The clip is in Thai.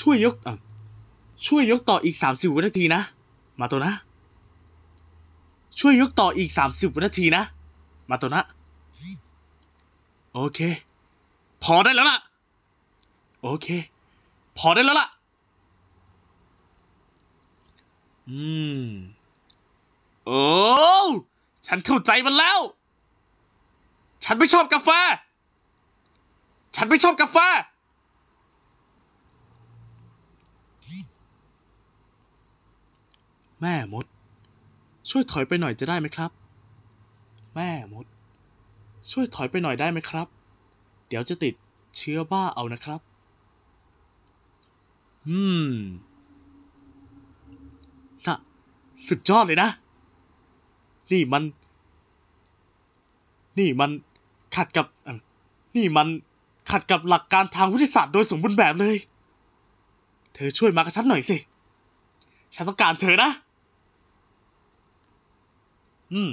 ช่วยยกช่วยยกต่ออีกสามสิบวินาทีนะมาตัวนะ ช่วยยกต่ออีกสามสิบวินาทีนะมาตัวนะโอเค พอได้แล้วล่ะโอเคพอได้แล้ว ล่ะอืมโอ้ฉันเข้าใจมันแล้ว ฉันไม่ชอบกาแฟ ฉันไม่ชอบกาแฟแม่มดช่วยถอยไปหน่อยจะได้ไหมครับ แม่มด ช่วยถอยไปหน่อยได้ไหมครับ เดี๋ยวจะติดเชื้อบ้าเอานะครับ อืมสะสุดยอดเลยนะ นี่มัน นี่มันขัดกับนี่มัน ขัดกับหลักการทางวิทยาศาสตร์โดยสมบูรณ์แบบเลยเธอช่วยมากับฉันหน่อยสิ ฉันต้องการเธอนะ อืม